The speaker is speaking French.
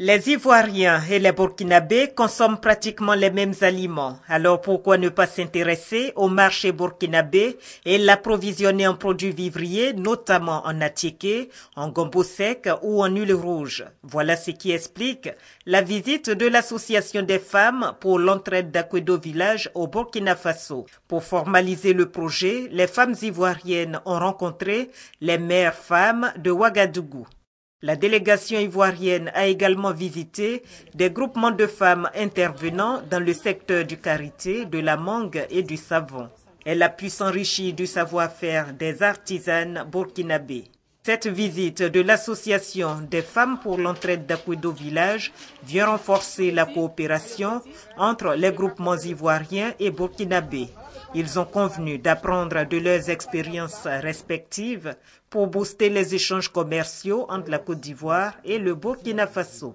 Les Ivoiriens et les Burkinabés consomment pratiquement les mêmes aliments, alors pourquoi ne pas s'intéresser au marché burkinabé et l'approvisionner en produits vivriers, notamment en attiqué, en gombo sec ou en huile rouge Voilà ce qui explique la visite de l'Association des femmes pour l'entraide d'Aquedo Village au Burkina Faso. Pour formaliser le projet, les femmes ivoiriennes ont rencontré les mères femmes de Ouagadougou. La délégation ivoirienne a également visité des groupements de femmes intervenant dans le secteur du karité, de la mangue et du savon. Elle a pu s'enrichir du savoir-faire des artisanes burkinabés. Cette visite de l'Association des femmes pour l'entraide d'Apuido Village vient renforcer la coopération entre les groupements ivoiriens et burkinabés. Ils ont convenu d'apprendre de leurs expériences respectives pour booster les échanges commerciaux entre la Côte d'Ivoire et le Burkina Faso.